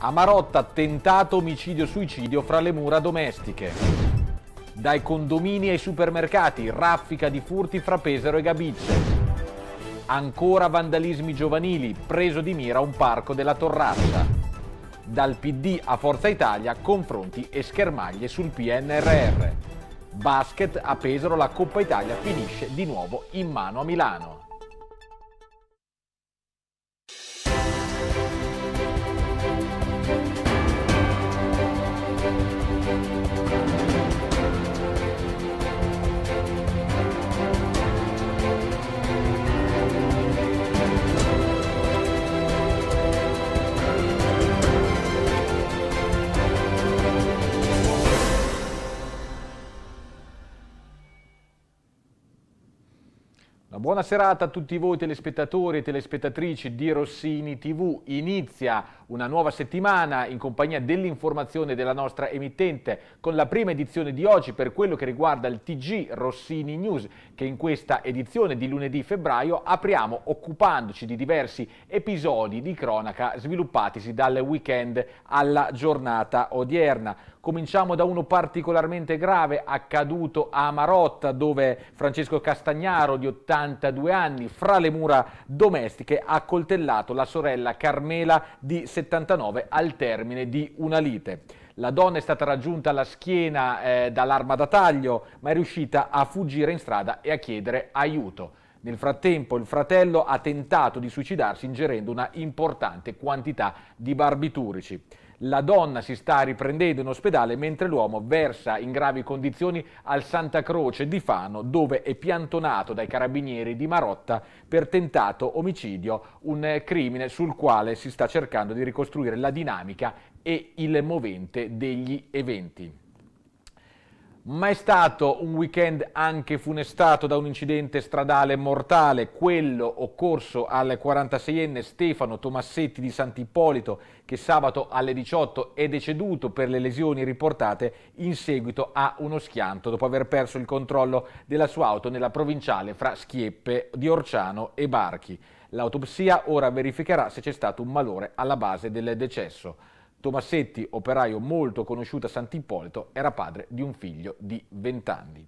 A Marotta tentato omicidio-suicidio fra le mura domestiche. Dai condomini ai supermercati, raffica di furti fra Pesaro e Gabizze. Ancora vandalismi giovanili, preso di mira un parco della Torrazza. Dal PD a Forza Italia, confronti e schermaglie sul PNRR. Basket a Pesaro la Coppa Italia finisce di nuovo in mano a Milano. Una buona serata a tutti voi telespettatori e telespettatrici di Rossini TV. Inizia una nuova settimana in compagnia dell'informazione della nostra emittente con la prima edizione di oggi per quello che riguarda il TG Rossini News che in questa edizione di lunedì febbraio apriamo occupandoci di diversi episodi di cronaca sviluppatisi dal weekend alla giornata odierna. Cominciamo da uno particolarmente grave accaduto a Marotta dove Francesco Castagnaro di 82 anni fra le mura domestiche ha coltellato la sorella Carmela di 70 79 al termine di una lite. La donna è stata raggiunta alla schiena eh, dall'arma da taglio, ma è riuscita a fuggire in strada e a chiedere aiuto. Nel frattempo il fratello ha tentato di suicidarsi ingerendo una importante quantità di barbiturici. La donna si sta riprendendo in ospedale mentre l'uomo versa in gravi condizioni al Santa Croce di Fano dove è piantonato dai carabinieri di Marotta per tentato omicidio, un crimine sul quale si sta cercando di ricostruire la dinamica e il movente degli eventi. Ma è stato un weekend anche funestato da un incidente stradale mortale, quello occorso al 46enne Stefano Tomassetti di Sant'Ippolito, che sabato alle 18 è deceduto per le lesioni riportate in seguito a uno schianto dopo aver perso il controllo della sua auto nella provinciale fra Schieppe di Orciano e Barchi. L'autopsia ora verificherà se c'è stato un malore alla base del decesso. Tomassetti, operaio molto conosciuto a Sant'Ippolito, era padre di un figlio di 20 anni.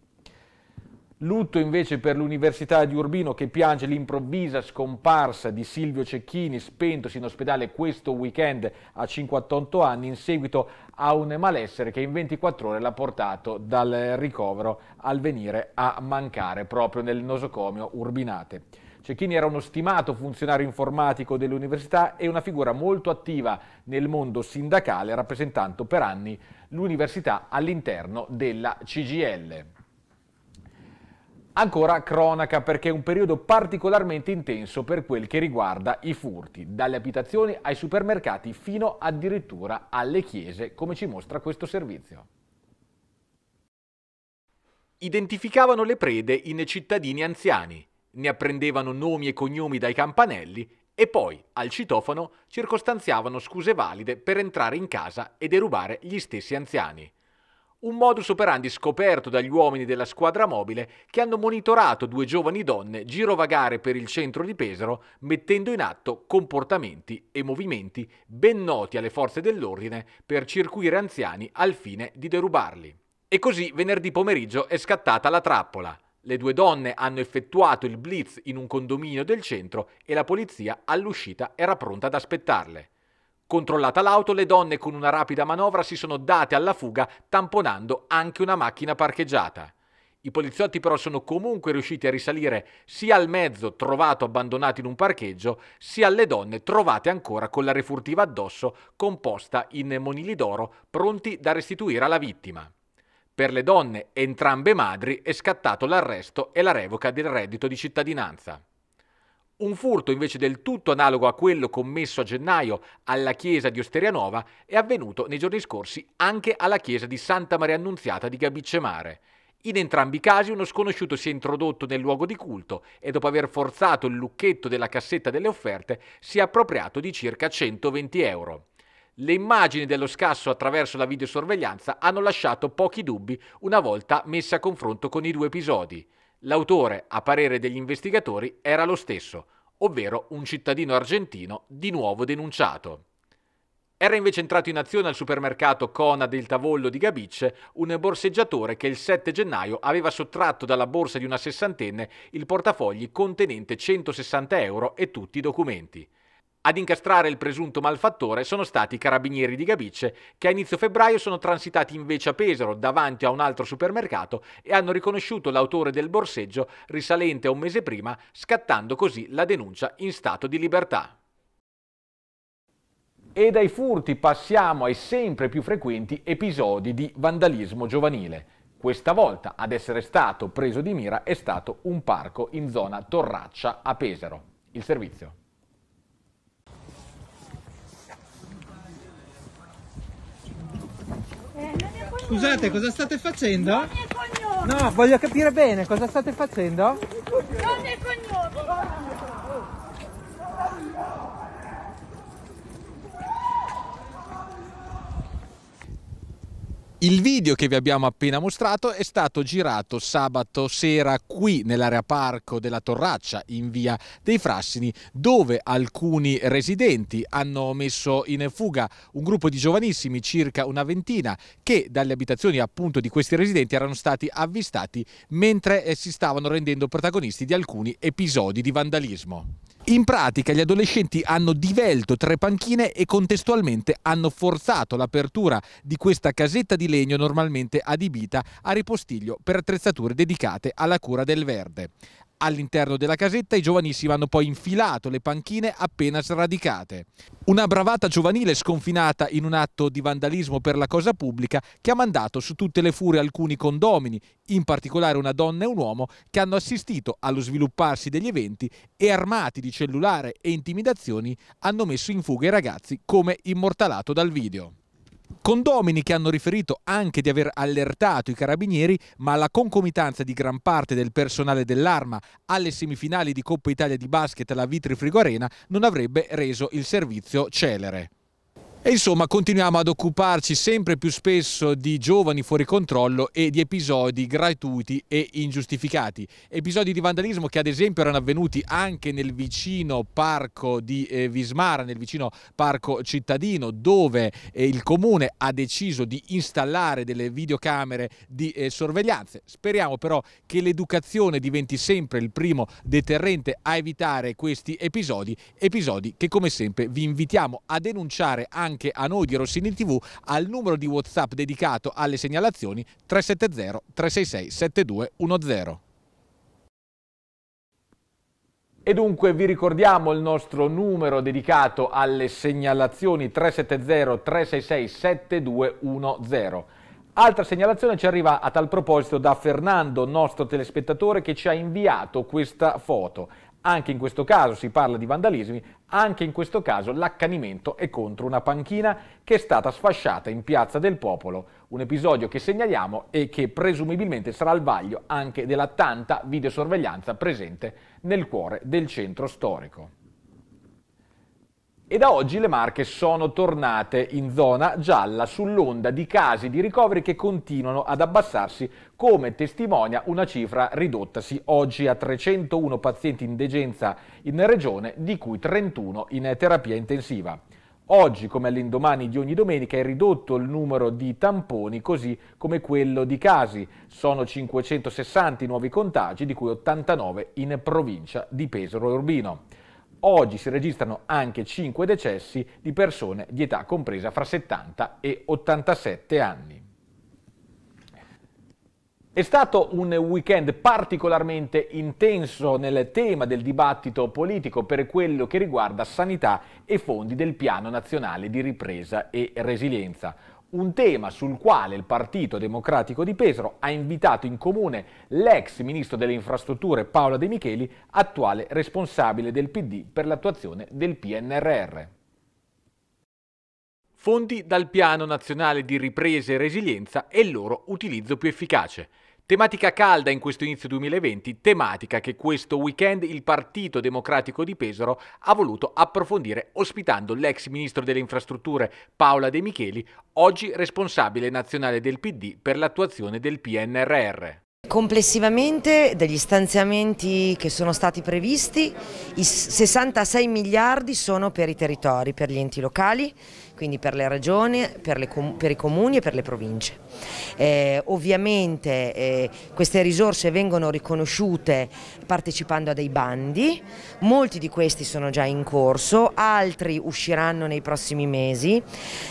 Lutto invece per l'Università di Urbino che piange l'improvvisa scomparsa di Silvio Cecchini, spentosi in ospedale questo weekend a 58 anni in seguito a un malessere che in 24 ore l'ha portato dal ricovero al venire a mancare proprio nel nosocomio Urbinate. Cecchini era uno stimato funzionario informatico dell'università e una figura molto attiva nel mondo sindacale, rappresentando per anni l'università all'interno della CGL. Ancora cronaca perché è un periodo particolarmente intenso per quel che riguarda i furti, dalle abitazioni ai supermercati fino addirittura alle chiese, come ci mostra questo servizio. Identificavano le prede in cittadini anziani, ne apprendevano nomi e cognomi dai campanelli e poi, al citofono, circostanziavano scuse valide per entrare in casa e derubare gli stessi anziani. Un modus operandi scoperto dagli uomini della squadra mobile che hanno monitorato due giovani donne girovagare per il centro di Pesaro mettendo in atto comportamenti e movimenti ben noti alle forze dell'ordine per circuire anziani al fine di derubarli. E così venerdì pomeriggio è scattata la trappola. Le due donne hanno effettuato il blitz in un condominio del centro e la polizia all'uscita era pronta ad aspettarle. Controllata l'auto, le donne con una rapida manovra si sono date alla fuga tamponando anche una macchina parcheggiata. I poliziotti però sono comunque riusciti a risalire sia al mezzo trovato abbandonato in un parcheggio, sia alle donne trovate ancora con la refurtiva addosso composta in monili d'oro pronti da restituire alla vittima. Per le donne, entrambe madri, è scattato l'arresto e la revoca del reddito di cittadinanza. Un furto invece del tutto analogo a quello commesso a gennaio alla chiesa di Osterianova è avvenuto nei giorni scorsi anche alla chiesa di Santa Maria Annunziata di Gabicemare. In entrambi i casi uno sconosciuto si è introdotto nel luogo di culto e dopo aver forzato il lucchetto della cassetta delle offerte si è appropriato di circa 120 euro. Le immagini dello scasso attraverso la videosorveglianza hanno lasciato pochi dubbi una volta messe a confronto con i due episodi. L'autore, a parere degli investigatori, era lo stesso, ovvero un cittadino argentino di nuovo denunciato. Era invece entrato in azione al supermercato Cona del Tavollo di Gabice un borseggiatore che il 7 gennaio aveva sottratto dalla borsa di una sessantenne il portafogli contenente 160 euro e tutti i documenti. Ad incastrare il presunto malfattore sono stati i carabinieri di Gabice, che a inizio febbraio sono transitati invece a Pesaro davanti a un altro supermercato e hanno riconosciuto l'autore del borseggio risalente a un mese prima, scattando così la denuncia in stato di libertà. E dai furti passiamo ai sempre più frequenti episodi di vandalismo giovanile. Questa volta ad essere stato preso di mira è stato un parco in zona Torraccia a Pesaro. Il servizio. Scusate, cosa state facendo? No, voglio capire bene cosa state facendo. Nonno e cognome. Il video che vi abbiamo appena mostrato è stato girato sabato sera qui nell'area parco della Torraccia in via dei Frassini dove alcuni residenti hanno messo in fuga un gruppo di giovanissimi, circa una ventina, che dalle abitazioni appunto di questi residenti erano stati avvistati mentre eh, si stavano rendendo protagonisti di alcuni episodi di vandalismo. In pratica gli adolescenti hanno divelto tre panchine e contestualmente hanno forzato l'apertura di questa casetta di legno normalmente adibita a ripostiglio per attrezzature dedicate alla cura del verde. All'interno della casetta i giovanissimi hanno poi infilato le panchine appena sradicate. Una bravata giovanile sconfinata in un atto di vandalismo per la cosa pubblica che ha mandato su tutte le furie alcuni condomini, in particolare una donna e un uomo che hanno assistito allo svilupparsi degli eventi e armati di cellulare e intimidazioni hanno messo in fuga i ragazzi come immortalato dal video. Condomini che hanno riferito anche di aver allertato i carabinieri, ma la concomitanza di gran parte del personale dell'arma alle semifinali di Coppa Italia di basket alla Vitri Arena non avrebbe reso il servizio celere. E insomma continuiamo ad occuparci sempre più spesso di giovani fuori controllo e di episodi gratuiti e ingiustificati. Episodi di vandalismo che ad esempio erano avvenuti anche nel vicino parco di eh, Vismara, nel vicino parco cittadino dove eh, il comune ha deciso di installare delle videocamere di eh, sorveglianza. Speriamo però che l'educazione diventi sempre il primo deterrente a evitare questi episodi, episodi che come sempre vi invitiamo a denunciare anche anche a noi di Rossini TV al numero di WhatsApp dedicato alle segnalazioni 370 366 7210. E dunque vi ricordiamo il nostro numero dedicato alle segnalazioni 370 366 7210. Altra segnalazione ci arriva a tal proposito da Fernando, nostro telespettatore, che ci ha inviato questa foto. Anche in questo caso si parla di vandalismi, anche in questo caso l'accanimento è contro una panchina che è stata sfasciata in Piazza del Popolo, un episodio che segnaliamo e che presumibilmente sarà al vaglio anche della tanta videosorveglianza presente nel cuore del centro storico. E da oggi le Marche sono tornate in zona gialla sull'onda di casi di ricoveri che continuano ad abbassarsi, come testimonia una cifra ridottasi oggi a 301 pazienti in degenza in regione, di cui 31 in terapia intensiva. Oggi, come all'indomani di ogni domenica, è ridotto il numero di tamponi, così come quello di casi. Sono 560 i nuovi contagi, di cui 89 in provincia di Pesaro e Urbino. Oggi si registrano anche 5 decessi di persone di età compresa fra 70 e 87 anni. È stato un weekend particolarmente intenso nel tema del dibattito politico per quello che riguarda sanità e fondi del Piano Nazionale di Ripresa e Resilienza un tema sul quale il Partito Democratico di Pesaro ha invitato in comune l'ex ministro delle infrastrutture Paola De Micheli, attuale responsabile del PD per l'attuazione del PNRR. Fondi dal Piano Nazionale di Ripresa e Resilienza e il loro utilizzo più efficace. Tematica calda in questo inizio 2020, tematica che questo weekend il Partito Democratico di Pesaro ha voluto approfondire ospitando l'ex ministro delle infrastrutture Paola De Micheli, oggi responsabile nazionale del PD per l'attuazione del PNRR. Complessivamente degli stanziamenti che sono stati previsti, i 66 miliardi sono per i territori, per gli enti locali, quindi per le regioni, per, le, per i comuni e per le province. Eh, ovviamente eh, queste risorse vengono riconosciute partecipando a dei bandi, molti di questi sono già in corso, altri usciranno nei prossimi mesi.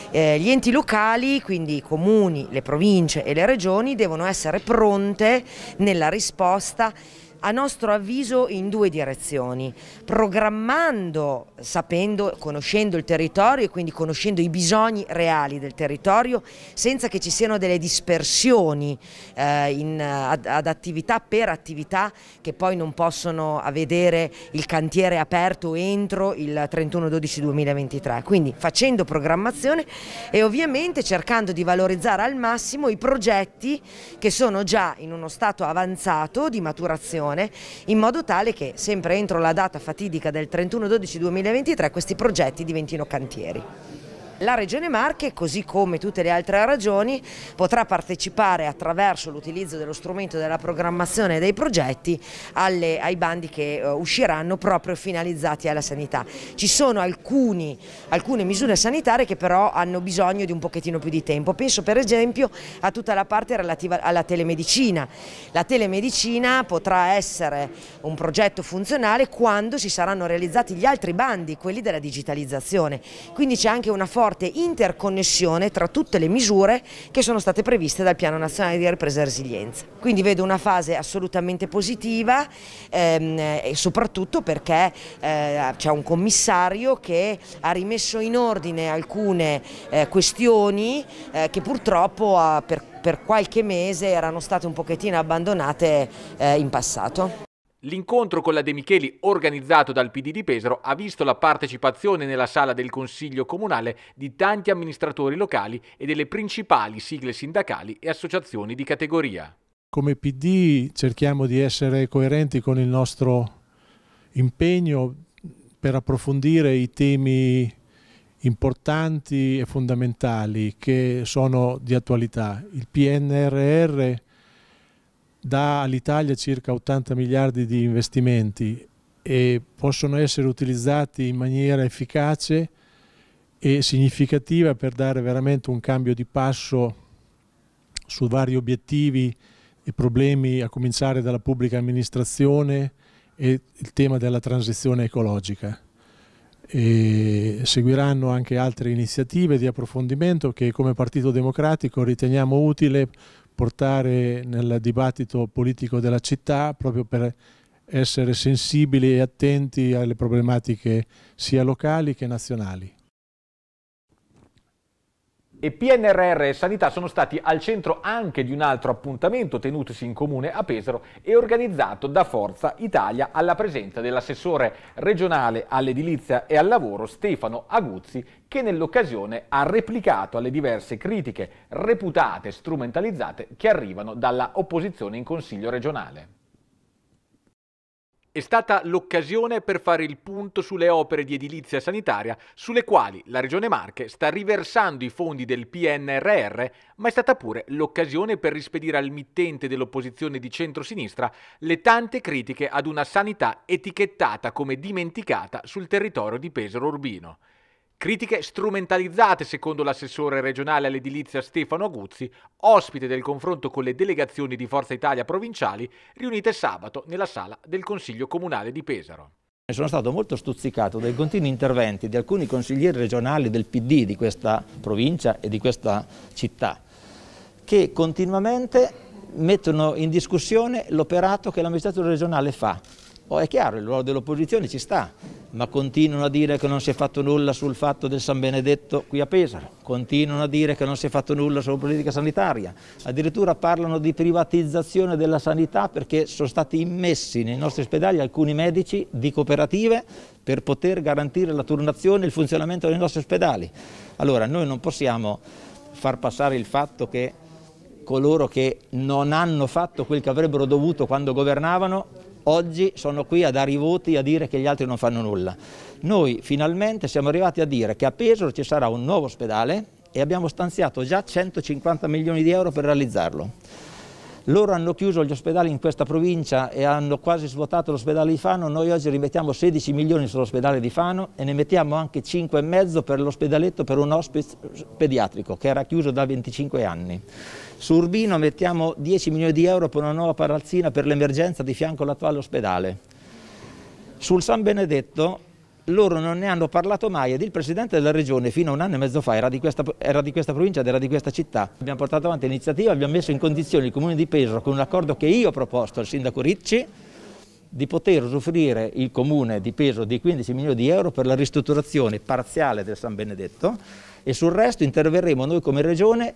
Eh, gli enti locali, quindi i comuni, le province e le regioni devono essere pronte nella risposta a nostro avviso in due direzioni, programmando, sapendo, conoscendo il territorio e quindi conoscendo i bisogni reali del territorio senza che ci siano delle dispersioni eh, in, ad, ad, attività per attività che poi non possono vedere il cantiere aperto entro il 31-12-2023. Quindi facendo programmazione e ovviamente cercando di valorizzare al massimo i progetti che sono già in uno stato avanzato di maturazione Pordenone in modo tale che sempre entro la data fatidica del 31-12-2023 questi progetti diventino cantieri. La Regione Marche, così come tutte le altre regioni, potrà partecipare attraverso l'utilizzo dello strumento della programmazione dei progetti alle, ai bandi che uh, usciranno proprio finalizzati alla sanità. Ci sono alcuni, alcune misure sanitarie che però hanno bisogno di un pochettino più di tempo. Penso per esempio a tutta la parte relativa alla telemedicina. La telemedicina potrà essere un progetto funzionale quando si saranno realizzati gli altri bandi, quelli della digitalizzazione. Quindi c'è anche una forza forte interconnessione tra tutte le misure che sono state previste dal Piano Nazionale di Ripresa e Resilienza. Quindi vedo una fase assolutamente positiva ehm, e soprattutto perché eh, c'è un commissario che ha rimesso in ordine alcune eh, questioni eh, che purtroppo ha, ah, per, per, qualche mese erano state un pochettino abbandonate eh, in passato. L'incontro con la De Micheli organizzato dal PD di Pesaro ha visto la partecipazione nella sala del Consiglio Comunale di tanti amministratori locali e delle principali sigle sindacali e associazioni di categoria. Come PD cerchiamo di essere coerenti con il nostro impegno per approfondire i temi importanti e fondamentali che sono di attualità. Il PNRR dà all'Italia circa 80 miliardi di investimenti e possono essere utilizzati in maniera efficace e significativa per dare veramente un cambio di passo su vari obiettivi e problemi a cominciare dalla pubblica amministrazione e il tema della transizione ecologica. E seguiranno anche altre iniziative di approfondimento che come Partito Democratico riteniamo utile portare nel dibattito politico della città proprio per essere sensibili e attenti alle problematiche sia locali che nazionali e PNRR e Sanità sono stati al centro anche di un altro appuntamento tenutosi in comune a Pesaro e organizzato da Forza Italia alla presenza dell'assessore regionale all'edilizia e al lavoro Stefano Aguzzi che nell'occasione ha replicato alle diverse critiche reputate strumentalizzate che arrivano dalla opposizione in Consiglio regionale. È stata l'occasione per fare il punto sulle opere di edilizia sanitaria sulle quali la Regione Marche sta riversando i fondi del PNRR, ma è stata pure l'occasione per rispedire al mittente dell'opposizione di centrosinistra le tante critiche ad una sanità etichettata come dimenticata sul territorio di Pesaro Urbino. Critiche strumentalizzate, secondo l'assessore regionale all'edilizia Stefano Aguzzi, ospite del confronto con le delegazioni di Forza Italia provinciali riunite sabato nella sala del Consiglio Comunale di Pesaro. Sono stato molto stuzzicato dai continui interventi di alcuni consiglieri regionali del PD di questa provincia e di questa città, che continuamente mettono in discussione l'operato che l'amministrazione regionale fa Oh, è chiaro, il ruolo dell'opposizione ci sta, ma continuano a dire che non si è fatto nulla sul fatto del San Benedetto qui a Pesaro, continuano a dire che non si è fatto nulla sulla politica sanitaria, addirittura parlano di privatizzazione della sanità perché sono stati immessi nei nostri ospedali alcuni medici di cooperative per poter garantire la turnazione e il funzionamento dei nostri ospedali. Allora noi non possiamo far passare il fatto che coloro che non hanno fatto quel che avrebbero dovuto quando governavano oggi sono qui a dare i voti e a dire che gli altri non fanno nulla. Noi finalmente siamo arrivati a dire che a Pesaro ci sarà un nuovo ospedale e abbiamo stanziato già 150 milioni di euro per realizzarlo loro hanno chiuso gli ospedali in questa provincia e hanno quasi svuotato l'ospedale di Fano, noi oggi rimettiamo 16 milioni sull'ospedale di Fano e ne mettiamo anche 5,5 per l'ospedaletto per un hospice pediatrico che era chiuso da 25 anni. Su Urbino mettiamo 10 milioni di euro per una nuova palazzina per l'emergenza di fianco all'attuale ospedale. Sul San Benedetto loro non ne hanno parlato mai ed il Presidente della Regione fino a un anno e mezzo fa era di questa, era di questa provincia ed era di questa città. Abbiamo portato avanti l'iniziativa, abbiamo messo in condizione il Comune di Pesaro con un accordo che io ho proposto al Sindaco Ricci di poter usufruire il Comune di peso di 15 milioni di euro per la ristrutturazione parziale del San Benedetto e sul resto interverremo noi come Regione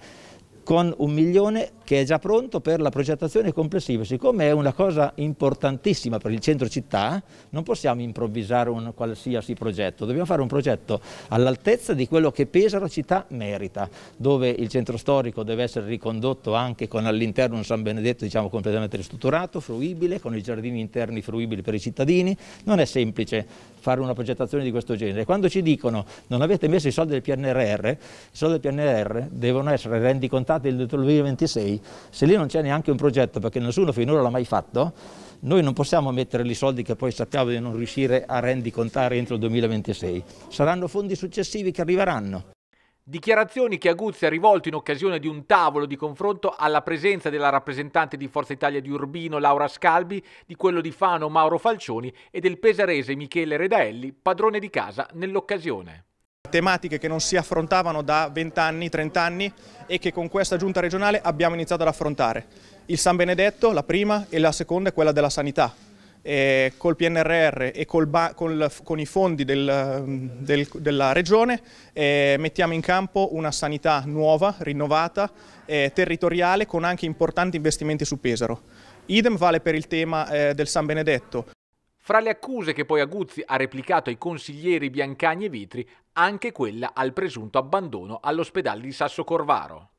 con un milione che è già pronto per la progettazione complessiva. Siccome è una cosa importantissima per il centro città, non possiamo improvvisare un qualsiasi progetto, dobbiamo fare un progetto all'altezza di quello che Pesaro città merita, dove il centro storico deve essere ricondotto anche con all'interno un San Benedetto diciamo, completamente ristrutturato, fruibile, con i giardini interni fruibili per i cittadini. Non è semplice fare una progettazione di questo genere. Quando ci dicono non avete messo i soldi del PNRR, i soldi del PNRR devono essere rendicontati portate del 2026, se lì non c'è neanche un progetto perché nessuno finora l'ha mai fatto, noi non possiamo mettere i soldi che poi sappiamo di non riuscire a rendicontare entro il 2026. Saranno fondi successivi che arriveranno. Dichiarazioni che Aguzzi ha rivolto in occasione di un tavolo di confronto alla presenza della rappresentante di Forza Italia di Urbino Laura Scalbi, di quello di Fano Mauro Falcioni e del pesarese Michele Redaelli, padrone di casa nell'occasione tematiche che non si affrontavano da 20 anni, 30 anni e che con questa giunta regionale abbiamo iniziato ad affrontare. Il San Benedetto, la prima, e la seconda è quella della sanità. E col PNRR e col col, con i fondi del, del, della regione eh, mettiamo in campo una sanità nuova, rinnovata, eh, territoriale con anche importanti investimenti su Pesaro. Idem vale per il tema eh, del San Benedetto. Fra le accuse che poi Aguzzi ha replicato ai consiglieri Biancani e Vitri, anche quella al presunto abbandono all'ospedale di Sasso Corvaro.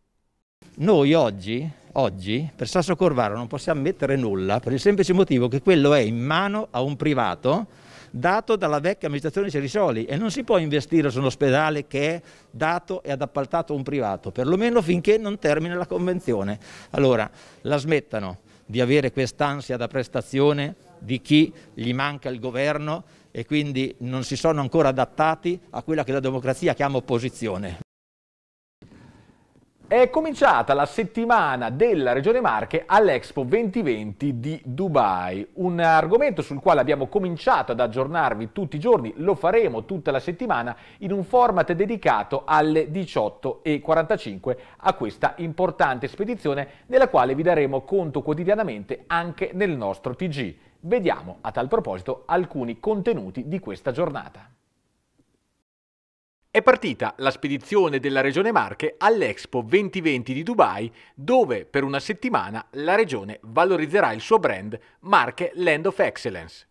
Noi oggi, oggi, per Sasso Corvaro non possiamo mettere nulla per il semplice motivo che quello è in mano a un privato dato dalla vecchia amministrazione Cerisoli e non si può investire su un ospedale che è dato e ad appaltato a un privato, perlomeno finché non termina la convenzione. Allora, la smettano di avere quest'ansia da prestazione di chi gli manca il governo e quindi non si sono ancora adattati a quella che la democrazia chiama opposizione. È cominciata la settimana della Regione Marche all'Expo 2020 di Dubai, un argomento sul quale abbiamo cominciato ad aggiornarvi tutti i giorni, lo faremo tutta la settimana in un format dedicato alle 18.45 a questa importante spedizione nella quale vi daremo conto quotidianamente anche nel nostro TG. Vediamo a tal proposito alcuni contenuti di questa giornata. È partita la spedizione della Regione Marche all'Expo 2020 di Dubai, dove per una settimana la Regione valorizzerà il suo brand Marche Land of Excellence.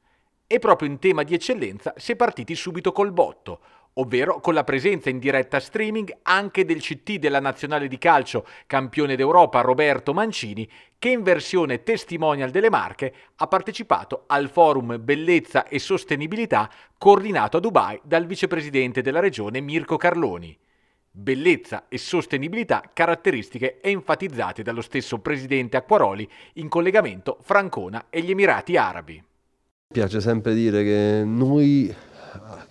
E proprio in tema di eccellenza si è partiti subito col botto, ovvero con la presenza in diretta streaming anche del CT della nazionale di calcio, campione d'Europa Roberto Mancini, che in versione testimonial delle Marche ha partecipato al forum Bellezza e Sostenibilità coordinato a Dubai dal vicepresidente della regione Mirko Carloni. Bellezza e sostenibilità caratteristiche enfatizzate dallo stesso presidente Acquaroli in collegamento Francona e gli Emirati Arabi. Mi piace sempre dire che noi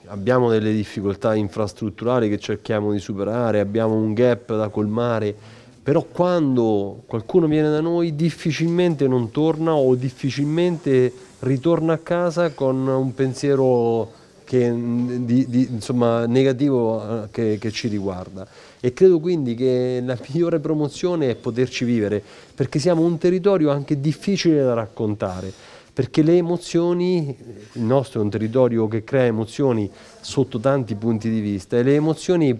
abbiamo delle difficoltà infrastrutturali che cerchiamo di superare, abbiamo un gap da colmare, però quando qualcuno viene da noi difficilmente non torna o difficilmente ritorna a casa con un pensiero che, di, di, insomma, negativo eh, che, che, ci riguarda. E credo quindi che la migliore promozione è poterci vivere, perché siamo un territorio anche difficile da raccontare perché le emozioni, il nostro è un territorio che crea emozioni sotto tanti punti di vista e le emozioni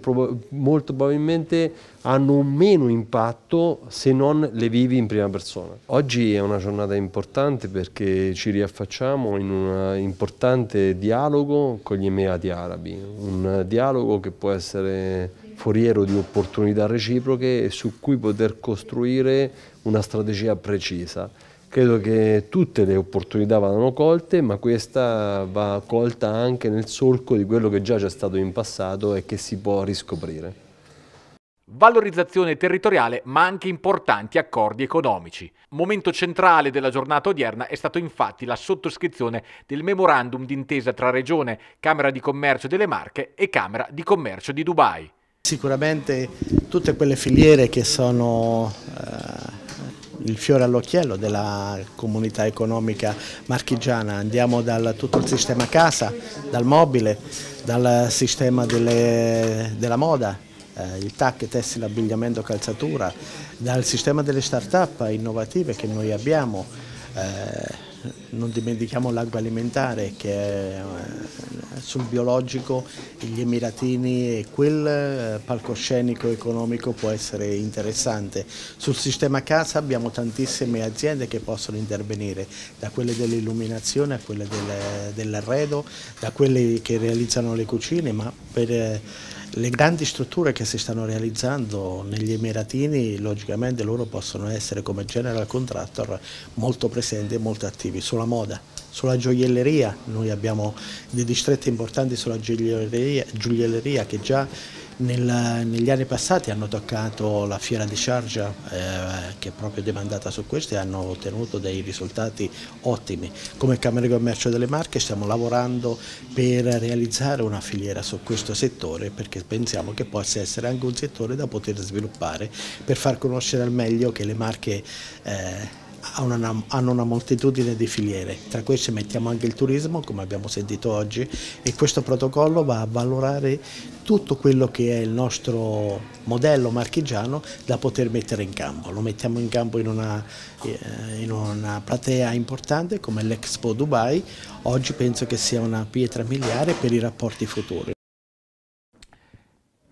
molto probabilmente hanno meno impatto se non le vivi in prima persona. Oggi è una giornata importante perché ci riaffacciamo in un importante dialogo con gli Emirati Arabi, un dialogo che può essere foriero di opportunità reciproche e su cui poter costruire una strategia precisa. Credo che tutte le opportunità vadano colte, ma questa va colta anche nel solco di quello che già c'è stato in passato e che si può riscoprire. Valorizzazione territoriale, ma anche importanti accordi economici. Momento centrale della giornata odierna è stato infatti la sottoscrizione del memorandum d'intesa tra Regione, Camera di Commercio delle Marche e Camera di Commercio di Dubai. Sicuramente tutte quelle filiere che sono... Eh il fiore all'occhiello della comunità economica marchigiana, andiamo da tutto il sistema casa, dal mobile, dal sistema delle, della moda, eh, il TAC, tessile, abbigliamento, calzatura, dal sistema delle start-up innovative che noi abbiamo. Eh, non dimentichiamo l'agroalimentare che è, eh, sul biologico gli Emiratini e quel eh, palcoscenico economico può essere interessante. Sul sistema casa abbiamo tantissime aziende che possono intervenire, da quelle dell'illuminazione a quelle dell'arredo, da quelle che realizzano le cucine, ma per eh, le grandi strutture che si stanno realizzando negli Emiratini, logicamente loro possono essere come general contractor molto presenti e molto attivi sulla moda, sulla gioielleria, noi abbiamo dei distretti importanti sulla gioielleria, gioielleria che già nel, negli anni passati hanno toccato la fiera di Sharjah eh, che è proprio demandata su questo e hanno ottenuto dei risultati ottimi. Come Camera di Commercio delle Marche stiamo lavorando per realizzare una filiera su questo settore perché pensiamo che possa essere anche un settore da poter sviluppare per far conoscere al meglio che le Marche eh, una, hanno una moltitudine di filiere, tra queste mettiamo anche il turismo come abbiamo sentito oggi e questo protocollo va a valorare tutto quello che è il nostro modello marchigiano da poter mettere in campo. Lo mettiamo in campo in una, eh, in una platea importante come l'Expo Dubai, oggi penso che sia una pietra miliare per i rapporti futuri.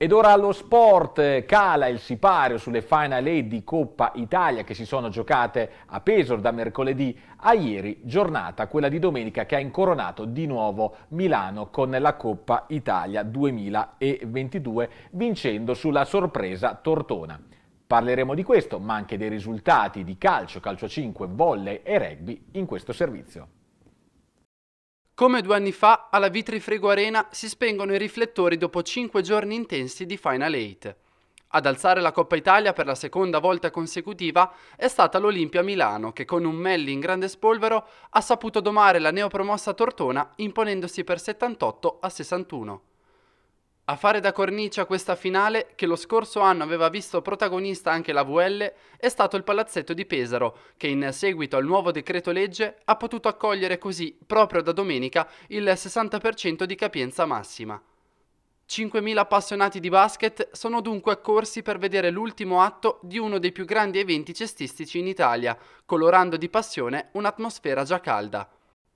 Ed ora allo sport cala il sipario sulle Final 8 di Coppa Italia che si sono giocate a Pesor da mercoledì a ieri, giornata quella di domenica che ha incoronato di nuovo Milano con la Coppa Italia 2022 vincendo sulla sorpresa Tortona. Parleremo di questo, ma anche dei risultati di calcio, calcio 5, volley e rugby in questo servizio. Come due anni fa, alla Vitrifrego Arena si spengono i riflettori dopo cinque giorni intensi di Final 8. Ad alzare la Coppa Italia per la seconda volta consecutiva è stata l'Olimpia Milano che con un Melli in grande spolvero ha saputo domare la neopromossa Tortona imponendosi per 78 a 61. A fare da cornice a questa finale, che lo scorso anno aveva visto protagonista anche la VL, è stato il Palazzetto di Pesaro, che in seguito al nuovo decreto legge ha potuto accogliere così, proprio da domenica, il 60% di capienza massima. 5.000 appassionati di basket sono dunque accorsi per vedere l'ultimo atto di uno dei più grandi eventi cestistici in Italia, colorando di passione un'atmosfera già calda.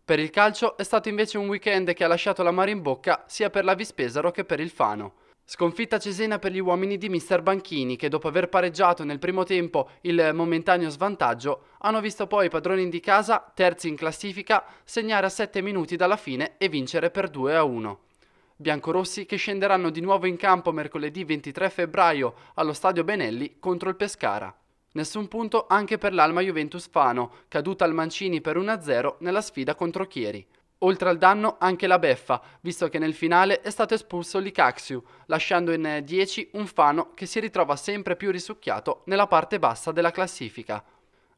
Per il calcio è stato invece un weekend che ha lasciato la mare in bocca sia per la Vispesaro che per il Fano. Sconfitta Cesena per gli uomini di Mister Banchini che dopo aver pareggiato nel primo tempo il momentaneo svantaggio hanno visto poi i padroni di casa, terzi in classifica, segnare a 7 minuti dalla fine e vincere per 2 a 1. Biancorossi che scenderanno di nuovo in campo mercoledì 23 febbraio allo stadio Benelli contro il Pescara. Nessun punto anche per l'Alma Juventus Fano, caduta al Mancini per 1-0 nella sfida contro Chieri. Oltre al danno anche la beffa, visto che nel finale è stato espulso Licaxiu, lasciando in 10 un Fano che si ritrova sempre più risucchiato nella parte bassa della classifica.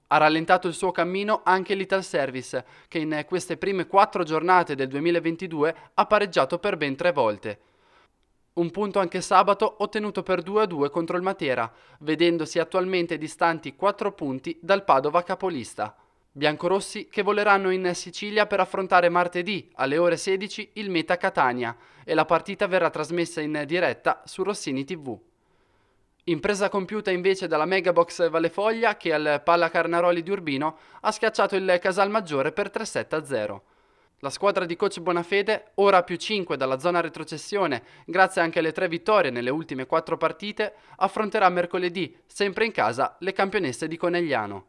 Ha rallentato il suo cammino anche l'Ital Service, che in queste prime 4 giornate del 2022 ha pareggiato per ben tre volte. Un punto anche sabato ottenuto per 2-2 contro il Matera, vedendosi attualmente distanti 4 punti dal Padova capolista. Biancorossi che voleranno in Sicilia per affrontare martedì alle ore 16 il Meta Catania e la partita verrà trasmessa in diretta su Rossini TV. Impresa compiuta invece dalla Megabox Vallefoglia che al Palla Carnaroli di Urbino ha schiacciato il Casalmaggiore per 3-7-0. La squadra di coach Bonafede, ora a più 5 dalla zona retrocessione, grazie anche alle tre vittorie nelle ultime quattro partite, affronterà mercoledì, sempre in casa, le campionesse di Conegliano.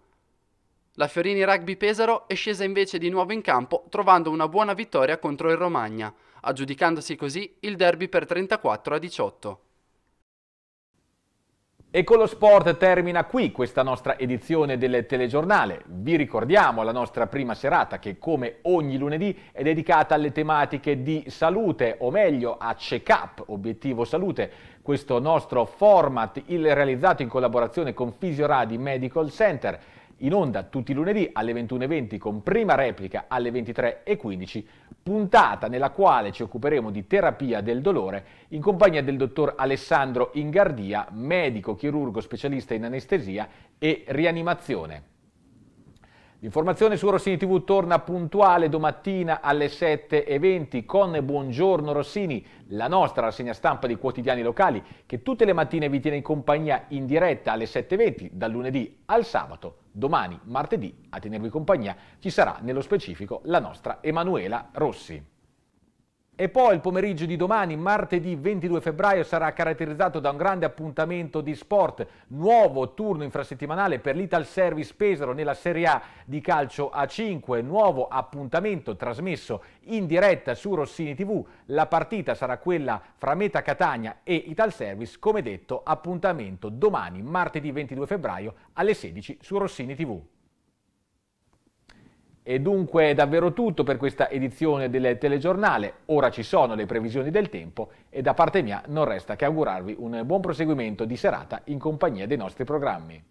La Fiorini Rugby Pesaro è scesa invece di nuovo in campo trovando una buona vittoria contro il Romagna, aggiudicandosi così il derby per 34 a 18. E con lo sport termina qui questa nostra edizione del telegiornale. Vi ricordiamo la nostra prima serata che come ogni lunedì è dedicata alle tematiche di salute, o meglio a check-up, obiettivo salute, questo nostro format il realizzato in collaborazione con Fisioradi Medical Center in onda tutti i lunedì alle 21.20 con prima replica alle 23.15, puntata nella quale ci occuperemo di terapia del dolore in compagnia del dottor Alessandro Ingardia, medico chirurgo specialista in anestesia e rianimazione. L'informazione su Rossini TV torna puntuale domattina alle 7.20 con Buongiorno Rossini, la nostra rassegna stampa di quotidiani locali che tutte le mattine vi tiene in compagnia in diretta alle 7.20 dal lunedì al sabato. Domani, martedì, a tenervi compagnia ci sarà nello specifico la nostra Emanuela Rossi. E poi il pomeriggio di domani, martedì 22 febbraio, sarà caratterizzato da un grande appuntamento di sport, nuovo turno infrasettimanale per l'Ital Service Pesaro nella Serie A di calcio A5, nuovo appuntamento trasmesso in diretta su Rossini TV. La partita sarà quella fra Meta Catania e Ital Service, come detto, appuntamento domani, martedì 22 febbraio alle 16 su Rossini TV. E dunque è davvero tutto per questa edizione del telegiornale. Ora ci sono le previsioni del tempo e da parte mia non resta che augurarvi un buon proseguimento di serata in compagnia dei nostri programmi.